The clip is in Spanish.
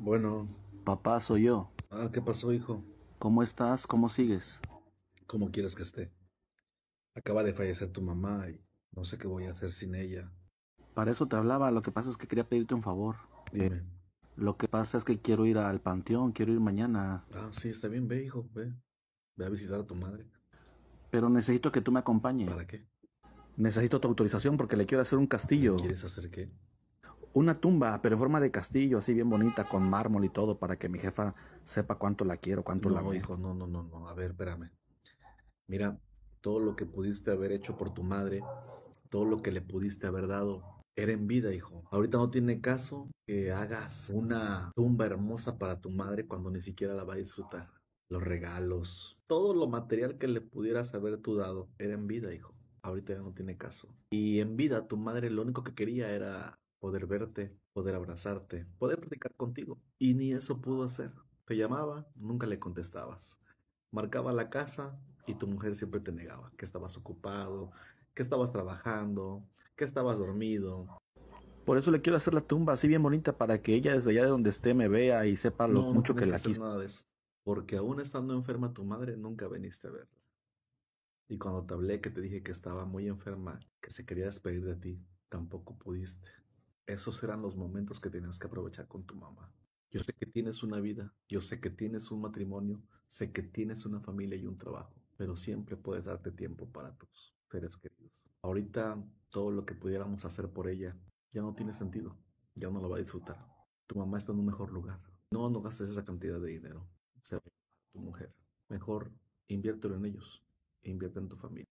Bueno. Papá, soy yo. Ah, ¿qué pasó, hijo? ¿Cómo estás? ¿Cómo sigues? Como quieres que esté. Acaba de fallecer tu mamá y no sé qué voy a hacer sin ella. Para eso te hablaba, lo que pasa es que quería pedirte un favor. Dime. Eh, lo que pasa es que quiero ir al panteón, quiero ir mañana. Ah, sí, está bien, ve, hijo, ve. Ve a visitar a tu madre. Pero necesito que tú me acompañes. ¿Para qué? Necesito tu autorización porque le quiero hacer un castillo. ¿Quieres hacer qué? una tumba, pero en forma de castillo, así bien bonita, con mármol y todo, para que mi jefa sepa cuánto la quiero, cuánto la amo. hijo, no, no, no, no. A ver, espérame. Mira, todo lo que pudiste haber hecho por tu madre, todo lo que le pudiste haber dado, era en vida, hijo. Ahorita no tiene caso que hagas una tumba hermosa para tu madre cuando ni siquiera la va a disfrutar. Los regalos, todo lo material que le pudieras haber tú dado, era en vida, hijo. Ahorita ya no tiene caso. Y en vida tu madre lo único que quería era poder verte, poder abrazarte, poder platicar contigo. Y ni eso pudo hacer. Te llamaba, nunca le contestabas. Marcaba la casa y tu mujer siempre te negaba que estabas ocupado, que estabas trabajando, que estabas dormido. Por eso le quiero hacer la tumba así bien bonita para que ella desde allá de donde esté me vea y sepa lo mucho que la quiso. nada de eso. Porque aún estando enferma tu madre nunca viniste a verla. Y cuando te hablé que te dije que estaba muy enferma, que se quería despedir de ti, tampoco pudiste. Esos serán los momentos que tienes que aprovechar con tu mamá. Yo sé que tienes una vida, yo sé que tienes un matrimonio, sé que tienes una familia y un trabajo, pero siempre puedes darte tiempo para tus seres queridos. Ahorita todo lo que pudiéramos hacer por ella ya no tiene sentido, ya no lo va a disfrutar. Tu mamá está en un mejor lugar. No, no gastes esa cantidad de dinero. Se va tu mujer. Mejor inviértelo en ellos, invierte en tu familia.